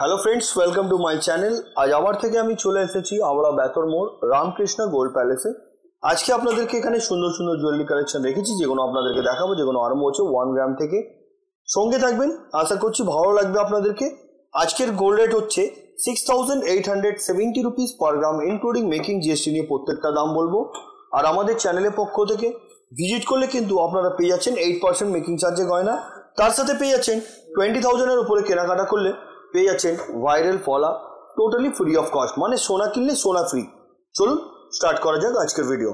hello friends welcome to my channel আজ আবার থেকে আমি চলে এসেছি আমরা বেতর মোড় রামকৃষ্ণ গোল্ড প্যালেসে আজকে আপনাদেরকে এখানে সুন্দর সুন্দর জুয়েলারি কালেকশন রেখেছি যেগুলো আপনাদেরকে দেখাবো যেগুলো আরম্ভ হচ্ছে ওয়ান গ্রাম থেকে সঙ্গে থাকবেন আশা করছি ভালো লাগবে আপনাদেরকে আজকের গোল্ড রেট হচ্ছে six thousand eight hundred seventy rupees per gram including making GST নিয়ে প্রত্যেকটা দাম বলবো আর আমাদের চ্যানেলের পক্ষ থেকে ভিজিট করলে কিন্তু আপনারা পেয়ে যাচ্ছেন এইট পার্সেন্ট মেকিং চার্জে গয়না তার সাথে পেয়ে যাচ্ছেন টোয়েন্টি থাউজেন্ডের উপরে কেনাকাটা করলে পেয়ে যাচ্ছেন ভাইরাল ফলা টোটালি ফ্রি অফ কস্ট মানে সোনা কিনলে সোনা ফ্রি চলুন স্টার্ট করা যাক আজকের ভিডিও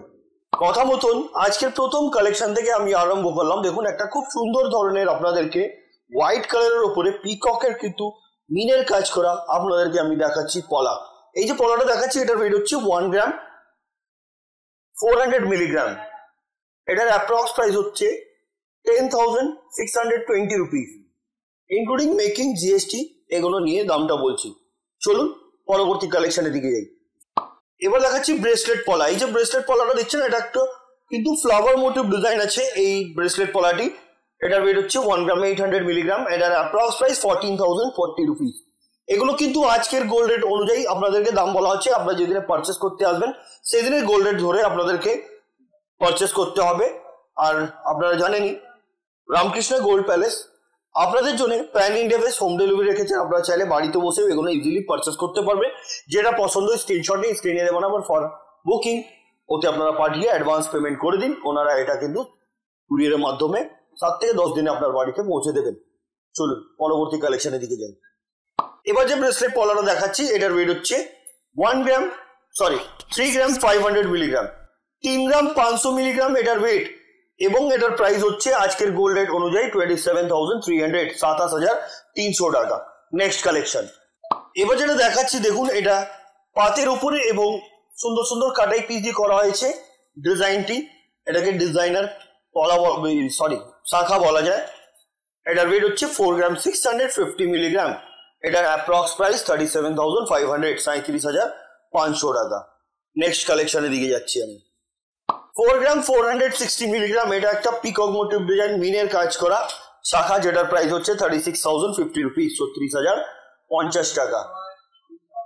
কথা মতন আজকের প্রথম কালেকশন থেকে আমি আরম্ভ করলাম দেখুন একটা খুব সুন্দর ধরনের আপনাদেরকে হোয়াইট কালারের ওপরে পিককের কিন্তু মিনের কাজ করা আপনাদেরকে আমি দেখাচ্ছি পলা এই যে পলাটা দেখাচ্ছি এটার ওয়েট হচ্ছে one gram four hundred milligram এটার অ্যাপ্রক্স প্রাইস হচ্ছে ten thousand six hundred twenty rupees including making GST এগুলো নিয়ে দামটা বলছি চলুন পরবর্তী কালেকশনের দিকে যাই এবার দেখাচ্ছি ব্রেসলেট পলা এই যে ব্রেসলেট পলাটা দেখছেন এটা একটা কিন্তু ফ্লাওয়ার মোটিভ ডিজাইন আছে এই ব্রেসলেট পলাটি এটার ওয়েট হচ্ছে one gram eight hundred milligram এটার approx price fourteen thousand forty rupees এগুলো কিন্তু আজকের গোল্ড রেট অনুযায়ী আপনাদেরকে দাম বলা হচ্ছে আপনারা যেদিনে পারচেস করতে আসবেন দিনে গোল্ড রেট ধরে আপনাদেরকে পারচেস করতে হবে আর আপনারা জানেনই রামকৃষ্ণ গোল্ড প্যালেস আপনাদের জন্য pan India base home delivery রেখেছে আপনারা চাইলে বাড়িতে বসেও এগুলো ইজিলি পারচেস করতে পারবে যেটা পছন্দ স্ক্রিনশট নিয়ে স্ক্রিনে দেবেন আবার ফর বুকিং ওতে আপনারা পাঠিয়ে অ্যাডভান্স পেমেন্ট করে দিন ওনারা এটা কিন্তু কুরিয়ারের মাধ্যমে সাত থেকে দশ দিনে আপনার বাড়িতে পৌঁছে দেবেন চলুন পরবর্তী কালেকশনের দিকে যাই এবার যে ব্রেসলেট পলাটা দেখাচ্ছি এটার ওয়েট হচ্ছে one gram sorry three gram five hundred milligram তিন গ্রাম পাঁচশো মিলিগ্রাম এটার ওয়েট এবং এটার প্রাইস হচ্ছে আজকের গোল্ড রেট অনুযায়ী twenty seven thousand three hundred সাতাশ হাজার তিনশো টাকা নেক্সট কালেকশন এবার যেটা দেখাচ্ছি দেখুন এটা পাতের উপরে এবং সুন্দর সুন্দর কাটাই পিস দিয়ে করা হয়েছে ডিজাইনটি এটাকে ডিজাইনার বলা সরি শাখা বলা যায় এটার ওয়েট হচ্ছে four gram six hundred fifty milligram এটার approx price thirty seven thousand five hundred সাঁত্রিশ হাজার পাঁচশো টাকা নেক্সট কালেকশনের দিকে যাচ্ছি আমি four gram four hundred sixty milligram এটা একটা পিকক মোটিভ ডিজাইন মিনের কাজ করা শাখা যেটার প্রাইস হচ্ছে thirty six thousand fifty rupees ছত্রিশ হাজার পঞ্চাশ টাকা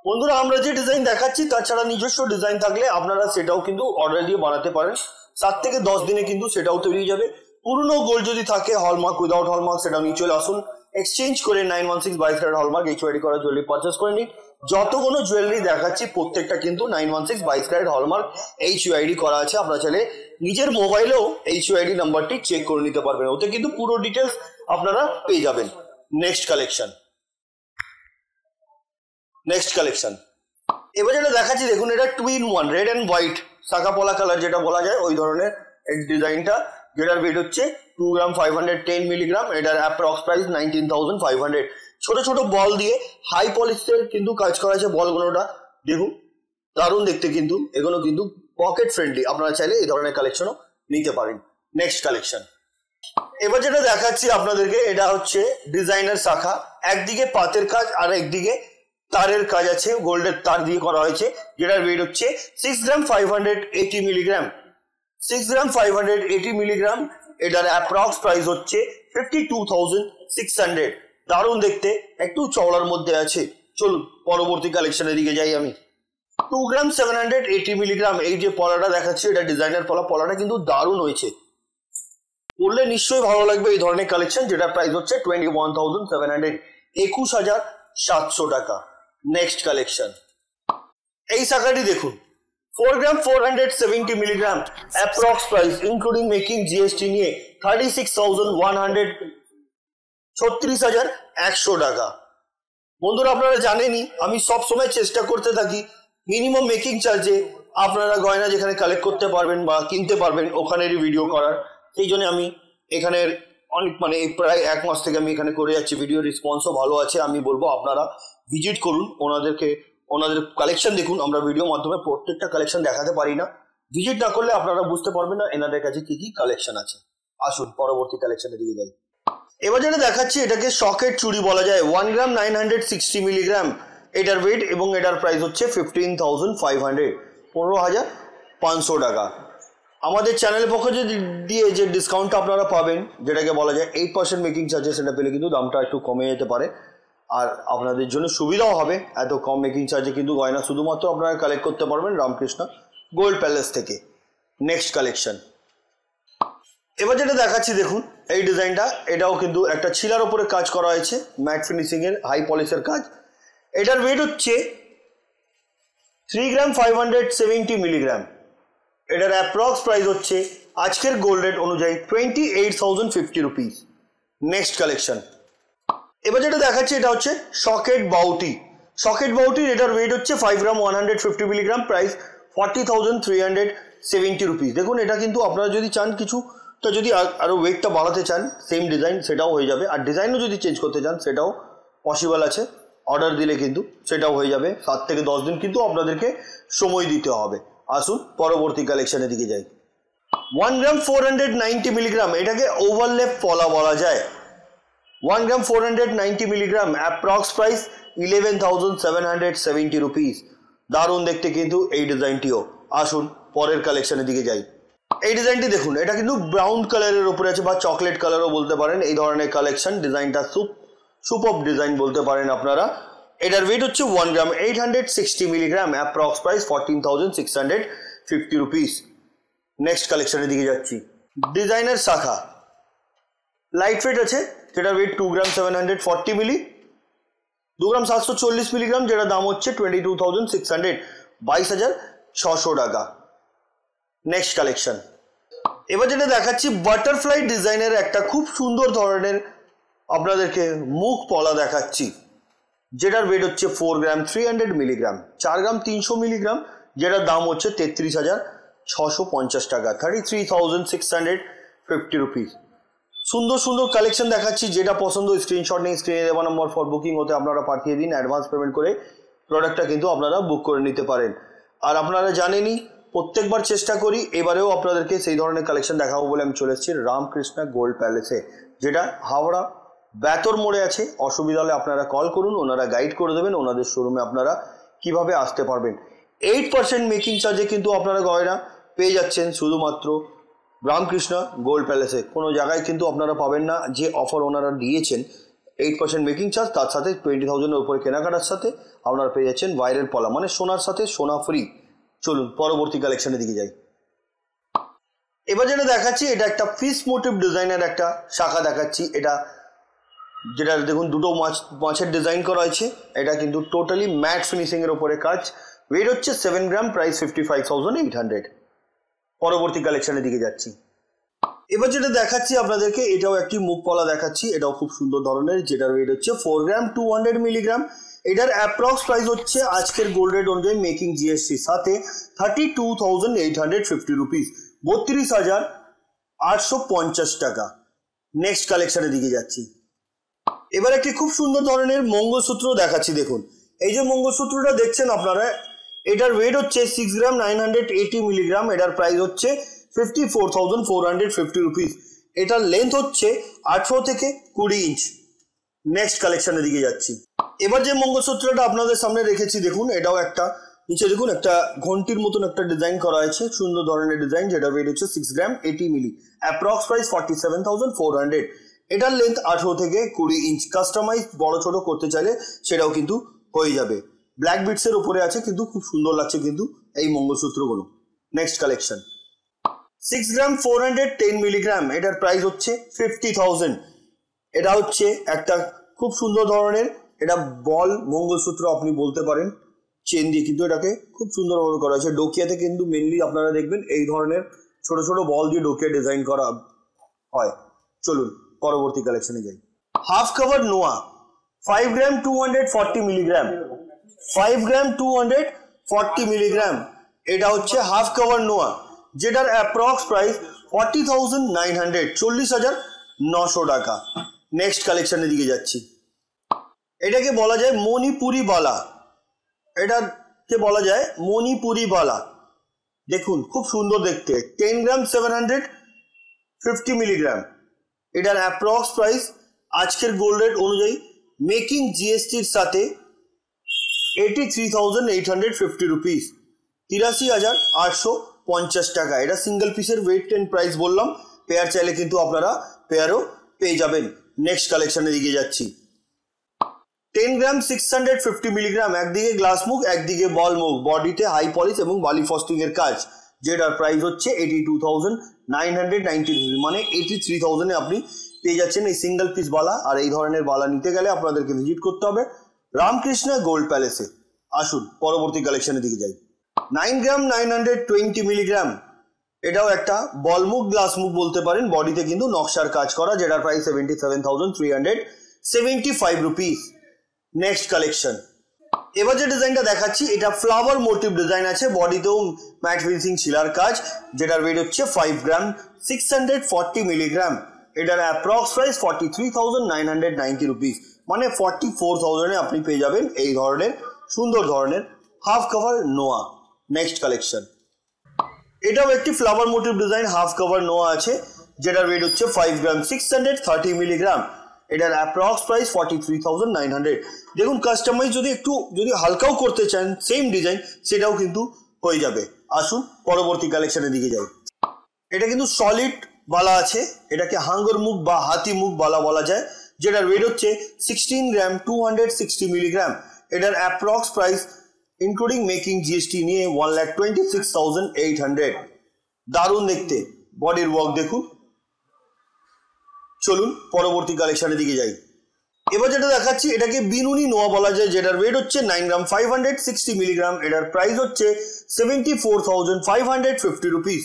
বন্ধুরা আমরা যে ডিজাইন দেখাচ্ছি তাছাড়া নিজস্ব ডিজাইন থাকলে আপনারা সেটাও কিন্তু অর্ডার দিয়ে বানাতে পারেন সাত থেকে দশ দিনে কিন্তু সেটাও তৈরি হয়ে যাবে পুরনো গোল যদি থাকে হলমার্ক উইদাউট হলমার্ক সেটাও নিয়ে চলে আসুন এক্সচেঞ্জ করে নাইন ওয়ান সিক্স বাইশ হলমার্ক এইচ ওয়াইডি করা জলদি পারচেস করে নিন যতগুলো জুয়েলারি দেখাচ্ছি প্রত্যেকটা কিন্তু নাইন ওয়ান সিক্স বাইশ ক্যারেট হলমার্ক এইচ ইউআইডি করা আছে আপনার চাইলে নিজের মোবাইলেও এইচ ইউআইডি নাম্বারটি চেক করে নিতে পারবেন ওতে কিন্তু পুরো ডিটেলস আপনারা পেয়ে যাবেন নেক্সট কালেকশন নেক্সট কালেকশন এবার যেটা দেখাচ্ছি দেখুন এটা two in one red and white সাকাপলা কালার যেটা বলা যায় ওই ধরনের এই ডিজাইনটা যেটার ওয়েট হচ্ছে two gram five hundred ten milligram এটার approx price nineteen thousand five hundred ছোট ছোট বল দিয়ে হাই পলিসের কিন্তু কাজ করা আছে বলগুলোটা দেখুন দারুণ দেখতে কিন্তু এগুলো কিন্তু পকেট ফ্রেন্ডলি আপনারা চাইলে এই ধরনের কালেকশনও নিতে পারেন নেক্সট কালেকশন এবার যেটা দেখাচ্ছি আপনাদেরকে এটা হচ্ছে ডিজাইনার শাখা একদিকে পাতের কাজ আর একদিকে তারের কাজ আছে গোল্ডের তার দিয়ে করা হয়েছে যেটার ওয়েট হচ্ছে six gram five hundred eighty milligram six gram five hundred eighty milligram এটার অ্যাপ্রক্স প্রাইস হচ্ছে fifty two thousand six hundred দারুণ দেখতে একটু চওড়ার মধ্যে আছে চলুন পরবর্তী কালেকশনের দিকে যাই আমি two gram seven hundred eighty milligram এই যে পলাটা দেখাচ্ছে এটা ডিজাইনার পলা পলাটা কিন্তু দারুণ হয়েছে পড়লে নিশ্চয়ই ভালো লাগবে এই ধরনের কালেকশন যেটা প্রাইস হচ্ছে twenty one thousand seven hundred একুশ হাজার সাতশো টাকা নেক্সট কালেকশন এই শাখাটি দেখুন four gram four hundred seventy milligram approx price including making GST নিয়ে thirty six thousand one hundred ছত্রিশ হাজার একশো টাকা বন্ধুরা আপনারা জানেনই আমি সব সময় চেষ্টা করতে থাকি মিনিমাম মেকিং চার্জে আপনারা গয়না যেখানে কালেক্ট করতে পারবেন বা কিনতে পারবেন ওখানেরই ভিডিও করার সেই জন্য আমি এখানের অনেক মানে প্রায় এক মাস থেকে আমি এখানে করে যাচ্ছি ভিডিও রেসপন্সও ভালো আছে আমি বলবো আপনারা ভিজিট করুন ওনাদেরকে ওনাদের কালেকশন দেখুন আমরা ভিডিও মাধ্যমে প্রত্যেকটা কালেকশন দেখাতে পারি না ভিজিট না করলে আপনারা বুঝতে পারবেন না এনাদের কাছে কি কি কালেকশন আছে আসুন পরবর্তী কালেকশনের দিকে যাই এবার যেটা দেখাচ্ছি এটাকে সকেট চুরি বলা যায় one gram nine hundred sixty milligram এটার ওয়েট এবং এটার প্রাইস হচ্ছে ফিফটিন থাউজেন্ড ফাইভ হান্ড্রেড পনেরো হাজার পাঁচশো টাকা আমাদের চ্যানেলের পক্ষ যদি দিয়ে যে ডিসকাউন্টটা আপনারা পাবেন যেটাকে বলা যায় এইট পার্সেন্ট মেকিং চার্জেস সেটা পেলে কিন্তু দামটা একটু কমে যেতে পারে আর আপনাদের জন্য সুবিধাও হবে এত কম মেকিং চার্জে কিন্তু গয়না শুধুমাত্র আপনারা কালেক্ট করতে পারবেন রামকৃষ্ণ গোল্ড প্যালেস থেকে নেক্সট কালেকশন এবার যেটা দেখাচ্ছি দেখুন এই ডিজাইনটা এটাও কিন্তু একটা ছিলার ওপরে কাজ করা হয়েছে ম্যাট ফিনিশিংয়ের হাই পলিশের কাজ এটার ওয়েট হচ্ছে three gram five hundred seventy milligram এটার অ্যাপ্রক্স প্রাইস হচ্ছে আজকের গোল্ড রেট অনুযায়ী twenty eight thousand fifty rupees next collection এবার যেটা দেখাচ্ছি এটা হচ্ছে সকেট বাউটি সকেট বাউটির এটার ওয়েট হচ্ছে five gram one hundred fifty milligram price forty thousand three hundred seventy rupees দেখুন এটা কিন্তু আপনারা যদি চান কিছু তো যদি আরও ওয়েটটা বাড়াতে চান সেম ডিজাইন সেটাও হয়ে যাবে আর ডিজাইনও যদি চেঞ্জ করতে চান সেটাও পসিবল আছে অর্ডার দিলে কিন্তু সেটাও হয়ে যাবে সাত থেকে দশ দিন কিন্তু আপনাদেরকে সময় দিতে হবে আসুন পরবর্তী কালেকশনের দিকে যাই one gram four hundred ninety milligram এটাকে ওভারলেপ ফলা বলা যায় one gram four hundred ninety milligram approx price eleven thousand seven hundred seventy rupees দারুণ দেখতে কিন্তু এই ডিজাইনটিও আসুন পরের কালেকশনের দিকে যাই এই ডিজাইনটি দেখুন এটা কিন্তু ব্রাউন কালারের উপরে আছে বা চকলেট কালারও বলতে পারেন এই ধরনের কালেকশন ডিজাইনটা সুপ সুপব ডিজাইন বলতে পারেন আপনারা এটার ওয়েট হচ্ছে one gram eight hundred sixty milligram approx price fourteen thousand six hundred fifty rupees next কালেকশনের দিকে যাচ্ছি ডিজাইনের শাখা লাইট ওয়েট আছে যেটার weight two gram seven hundred forty milli দু গ্রাম সাতশো চল্লিশ মিলিগ্রাম যেটা দাম হচ্ছে twenty two thousand six hundred বাইশ হাজার ছশো টাকা নেক্সট কালেকশন এবার যেটা দেখাচ্ছি বাটারফ্লাই ডিজাইনের একটা খুব সুন্দর ধরনের আপনাদেরকে মুখ পলা দেখাচ্ছি যেটার ওয়েট হচ্ছে four gram three hundred milligram চার গ্রাম তিনশো মিলিগ্রাম যেটার দাম হচ্ছে তেত্রিশ হাজার ছশো পঞ্চাশ টাকা thirty three thousand six hundred fifty rupees সুন্দর সুন্দর কালেকশন দেখাচ্ছি যেটা পছন্দ স্ক্রিনশট নেই স্ক্রিনে দেওয়া নম্বর ফর বুকিং হতে আপনারা পাঠিয়ে দিন অ্যাডভান্স পেমেন্ট করে প্রোডাক্টটা কিন্তু আপনারা বুক করে নিতে পারেন আর আপনারা জানেনই প্রত্যেকবার চেষ্টা করি এবারেও আপনাদেরকে সেই ধরনের কালেকশন দেখাবো বলে আমি চলে এসেছি রামকৃষ্ণা গোল্ড প্যালেসে যেটা হাওড়া ব্যাতর মোড়ে আছে অসুবিধা হলে আপনারা কল করুন ওনারা গাইড করে দেবেন ওনাদের শোরুমে আপনারা কিভাবে আসতে পারবেন এইট পার্সেন্ট মেকিং চার্জে কিন্তু আপনারা গয়না পেয়ে যাচ্ছেন শুধুমাত্র রামকৃষ্ণ গোল্ড প্যালেসে কোনো জায়গায় কিন্তু আপনারা পাবেন না যে অফার ওনারা দিয়েছেন এইট পার্সেন্ট মেকিং চার্জ তার সাথে টোয়েন্টি থাউজেন্ডের উপরে কেনাকাটার সাথে আপনারা পেয়ে যাচ্ছেন ভাইরাল পলা মানে সোনার সাথে সোনা ফ্রি চলুন পরবর্তী কালেকশনের দিকে যাই এবার যেটা দেখাচ্ছি এটা একটা ফিস মোটিভ ডিজাইনের একটা শাখা দেখাচ্ছি এটা যেটা দেখুন দুটো মাছ মাছের ডিজাইন করা হয়েছে এটা কিন্তু টোটালি ম্যাট ফিনিশিংয়ের ওপরে কাজ ওয়েট হচ্ছে seven gram price fifty five thousand eight hundred পরবর্তী কালেকশনের দিকে যাচ্ছি এবার যেটা দেখাচ্ছি আপনাদেরকে এটাও একটি মুখপলা দেখাচ্ছি এটাও খুব সুন্দর ধরনের যেটার ওয়েট হচ্ছে four gram two hundred milligram এটার অ্যাপ্রক্স প্রাইস হচ্ছে আজকের গোল্ড রেট অনুযায়ী মেকিং জিএসটি সাথে thirty two thousand eight hundred fifty rupees বত্রিশ হাজার আটশো পঞ্চাশ টাকা নেক্সট কালেকশনের দিকে যাচ্ছি এবার একটি খুব সুন্দর ধরনের মঙ্গলসূত্র দেখাচ্ছি দেখুন এই যে মঙ্গলসূত্রটা দেখছেন আপনারা এটার ওয়েট হচ্ছে six gram nine hundred eighty milligram এটার প্রাইস হচ্ছে fifty four thousand four hundred fifty rupees এটার লেন্থ হচ্ছে আঠেরো থেকে কুড়ি ইঞ্চ নেক্সট কালেকশনের দিকে যাচ্ছি এবার যে মঙ্গলসূত্রটা আপনাদের সামনে রেখেছি দেখুন এটাও একটা নিচে দেখুন একটা ঘন্টির মতন একটা ডিজাইন করা হয়েছে সুন্দর ধরনের ডিজাইন যেটা ওয়েট হচ্ছে six gram eighty milli approx price forty seven thousand four hundred এটার লেন্থ আঠেরো থেকে কুড়ি ইঞ্চ কাস্টমাইজ বড় ছোট করতে চাইলে সেটাও কিন্তু হয়ে যাবে ব্ল্যাক বিটসের উপরে আছে কিন্তু খুব সুন্দর লাগছে কিন্তু এই মঙ্গলসূত্রগুলো next collection six gram four hundred ten milligram এটার প্রাইস হচ্ছে ফিফটি থাউজেন্ড এটা হচ্ছে একটা খুব সুন্দর ধরনের এটা বল মঙ্গলসূত্র আপনি বলতে পারেন চেন দিয়ে কিন্তু এটাকে খুব সুন্দরভাবে করা হয়েছে ডোকিয়াতে কিন্তু মেনলি আপনারা দেখবেন এই ধরনের ছোট ছোট বল দিয়ে ডোকিয়া ডিজাইন করা হয় চলুন পরবর্তী কালেকশনে যাই হাফ কভার নোয়া five gram two hundred forty milligram five gram two hundred forty milligram এটা হচ্ছে হাফ কভার নোয়া যেটার approx price forty thousand nine hundred চল্লিশ হাজার নশো টাকা নেক্সট কালেকশনের দিকে যাচ্ছি এটাকে বলা যায় মণিপুরি বলা এটাকে বলা যায় মণিপুরি বলা দেখুন খুব সুন্দর দেখতে ten gram seven hundred fifty milligram এটার অ্যাপ্রক্স প্রাইস আজকের গোল্ড রেট অনুযায়ী মেকিং জিএসটির সাথে eighty three thousand eight hundred fifty rupees তিরাশি হাজার আটশো পঞ্চাশ টাকা এটা সিঙ্গেল পিসের ওয়েট এন্ড প্রাইস বললাম পেয়ার চাইলে কিন্তু আপনারা পেয়ারও পেয়ে যাবেন নেক্সট কালেকশানের দিকে যাচ্ছি ten gram six hundred fifty milligram একদিকে গ্লাস মুখ একদিকে বল মুখ বডিতে হাই পলিশ এবং বালি ফস্টিং এর কাজ যেটার প্রাইস হচ্ছে eighty two thousand nine hundred ninety মানে এইটি থ্রি থাউজেন্ডে আপনি পেয়ে যাচ্ছেন এই সিঙ্গেল পিস বালা আর এই ধরনের বালা নিতে গেলে আপনাদেরকে ভিজিট করতে হবে রামকৃষ্ণ গোল্ড প্যালেসে আসুন পরবর্তী কালেকশনের দিকে যাই nine gram nine hundred twenty milligram এটাও একটা বলমুখ গ্লাসমুখ বলতে পারেন বডিতে কিন্তু নকশার কাজ করা যেটার price seventy seven thousand three hundred seventy five rupees next collection এবার যে ডিজাইনটা দেখাচ্ছি এটা ফ্লাওয়ার মোটিভ ডিজাইন আছে বডিতেও ম্যাট ফিনিশিং শিলার কাজ যেটার ওয়েট হচ্ছে five gram six hundred forty milligram এটার approx price forty three thousand nine hundred ninety rupees মানে ফর্টি ফোর থাউজেন্ডে আপনি পেয়ে যাবেন এই ধরনের সুন্দর ধরনের হাফ কভার নোয়া নেক্সট কালেকশন এটাও একটি flower motif design half cover নোয়া আছে যেটার ওয়েট হচ্ছে five gram six hundred thirty milligram এটার approx price forty three thousand nine hundred দেখুন কাস্টমাইজ যদি একটু যদি হালকাও করতে চান সেম ডিজাইন সেটাও কিন্তু হয়ে যাবে আসুন পরবর্তী কালেকশনের দিকে যাই এটা কিন্তু সলিড বালা আছে এটাকে হাঙ্গর মুখ বা হাতি মুখ বালা বলা যায় যেটার ওয়েট হচ্ছে sixteen gram two hundred sixty milligram এটার approx price including making GST নিয়ে one lakh twenty six thousand eight hundred দারুণ দেখতে বডির ওয়ার্ক দেখুন চলুন পরবর্তী কালেকশনের দিকে যাই এবার যেটা দেখাচ্ছি এটাকে বিনুনি নোয়া বলা যায় যেটার ওয়েট হচ্ছে nine gram five hundred sixty milligram এটার প্রাইস হচ্ছে seventy four thousand five hundred fifty rupees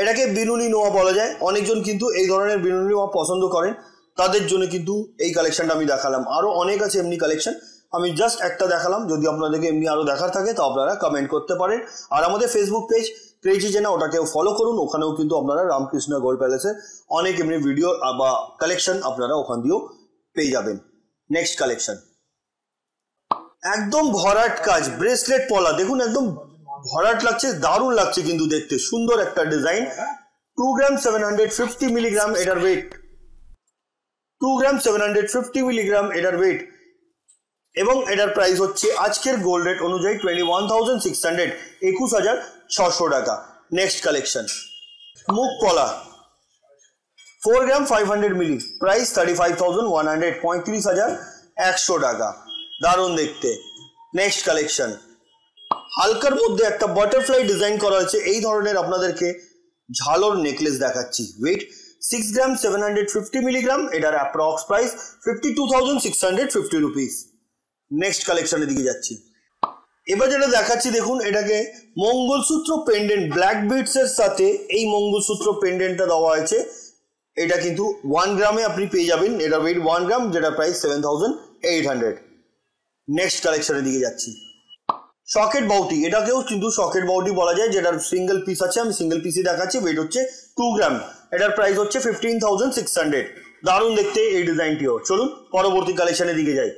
এটাকে বিনুনি নোয়া বলা যায় অনেকজন কিন্তু এই ধরনের বিনুনি নোয়া পছন্দ করেন তাদের জন্য কিন্তু এই কালেকশনটা আমি দেখালাম আরও অনেক আছে এমনি কালেকশন আমি জাস্ট একটা দেখালাম যদি আপনাদেরকে এমনি আরও দেখার থাকে তো আপনারা কমেন্ট করতে পারেন আর আমাদের ফেসবুক পেজ ক্রেজি জেনা ওটাকেও ফলো করুন ওখানেও কিন্তু আপনারা রামকৃষ্ণ গোল্ড প্যালেসে অনেক এমনি ভিডিও বা কালেকশন আপনারা ওখান দিয়েও পেয়ে যাবেন নেক্সট কালেকশন একদম ভরাট কাজ ব্রেসলেট পলা দেখুন একদম ভরাট লাগছে দারুণ লাগছে কিন্তু দেখতে সুন্দর একটা design two gram seven hundred fifty milligram এটার weight two gram seven hundred fifty milligram এটার ওয়েট এবং এটার প্রাইস হচ্ছে আজকের গোল্ড রেট অনুযায়ী twenty one thousand six hundred একুশ হাজার ছশো টাকা নেক্সট কালেকশন মুখ কলা four gram five hundred milli price thirty five thousand one hundred পঁয়ত্রিশ হাজার একশো টাকা দারুণ দেখতে নেক্সট কালেকশন হালকার মধ্যে একটা বাটারফ্লাই ডিজাইন করা হয়েছে এই ধরনের আপনাদেরকে ঝালর নেকলেস দেখাচ্ছি weight six gram seven hundred fifty milligram এটার approx price fifty two thousand six hundred fifty rupees next কালেকশনের দিকে যাচ্ছি এবার যেটা দেখাচ্ছি দেখুন এটাকে মঙ্গলসূত্র পেন্ডেন্ট ব্ল্যাক এর সাথে এই মঙ্গলসূত্র পেন্ডেন্টটা দেওয়া হয়েছে এটা কিন্তু ওয়ান গ্রামে আপনি পেয়ে যাবেন এটা ওয়েট ওয়ান গ্রাম যেটা price seven thousand eight hundred next কালেকশনের দিকে যাচ্ছি সকেট বাউটি এটাকেও কিন্তু সকেট বাউটি বলা যায় যেটার সিঙ্গেল পিস আছে আমি সিঙ্গেল পিসই দেখাচ্ছি ওয়েট হচ্ছে টু গ্রাম এটার প্রাইস হচ্ছে ফিফটিন থাউজেন্ড সিক্স হান্ড্রেড দারুণ দেখতে এই ডিজাইনটিও চলুন পরবর্তী কালেকশনের দিকে যায়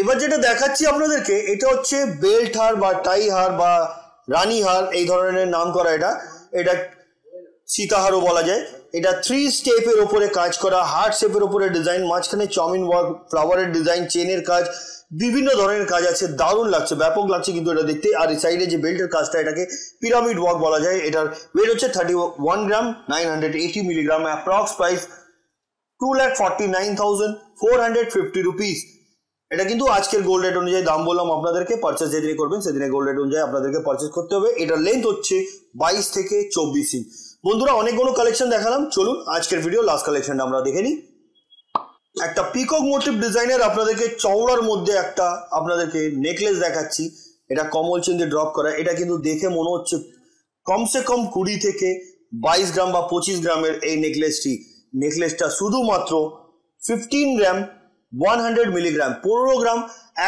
এবার যেটা দেখাচ্ছি আপনাদেরকে এটা হচ্ছে বেল্ট হার বা টাই হার বা রানী হার এই ধরনের নাম করা এটা এটা সীতাহারও বলা যায় এটা থ্রি স্টেপের ওপরে কাজ করা হার্ট শেপের ওপরে ডিজাইন মাঝখানে চাউমিন ওয়ার্ক ফ্লাওয়ারের ডিজাইন চেনের কাজ বিভিন্ন ধরনের কাজ আছে দারুণ লাগছে ব্যাপক লাগছে কিন্তু এটা দেখতে আর এই সাইডে যে বেল্টের কাজটা এটাকে পিরামিড ওয়ার্ক বলা যায় এটার ওয়েট হচ্ছে thirty one gram nine hundred eighty milligram approx price two lakh forty nine thousand four hundred fifty rupees এটা কিন্তু আজকের গোল্ড রেট অনুযায়ী দাম বললাম আপনাদেরকে পারচেস যেদিনে করবেন সেদিনে গোল্ড রেট অনুযায়ী আপনাদেরকে পারচেস করতে হবে এটার লেন্থ হচ্ছে বাইশ থেকে চব্বিশ ইঞ্চ বন্ধুরা অনেকগুলো কালেকশন দেখালাম চলুন আজকের ভিডিও লাস্ট কালেকশনটা আমরা দেখে নিই একটা পিকক মোটিভ ডিজাইনের আপনাদেরকে চওড়ার মধ্যে একটা আপনাদেরকে নেকলেস দেখাচ্ছি এটা কমল চেন দিয়ে ড্রপ করা এটা কিন্তু দেখে মনে হচ্ছে কমসে কম কুড়ি থেকে বাইশ গ্রাম বা পঁচিশ গ্রামের এই নেকলেসটি নেকলেসটা শুধুমাত্র fifteen gram one hundred milligram পনেরো গ্রাম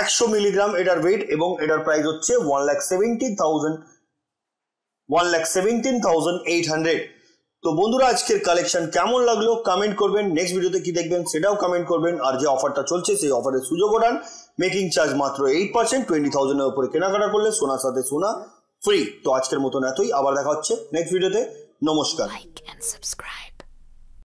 একশো মিলিগ্রাম এটার ওয়েট এবং এটার প্রাইস হচ্ছে one lakh seventeen thousand one lakh seventeen thousand eight hundred তো বন্ধুরা আজকের কালেকশন কেমন লাগলো কমেন্ট করবেন নেক্সট ভিডিওতে কি দেখবেন সেটাও কমেন্ট করবেন আর যে অফারটা চলছে সেই অফারের সুযোগ ওঠান মেকিং চার্জ মাত্র এইট পার্সেন্ট টোয়েন্টি থাউজেন্ডের উপরে কেনাকাটা করলে সোনার সাথে সোনা ফ্রি তো আজকের মতন এতই আবার দেখা হচ্ছে নেক্সট ভিডিওতে নমস্কার লাইক এন্ড সাবস্ক্রাইব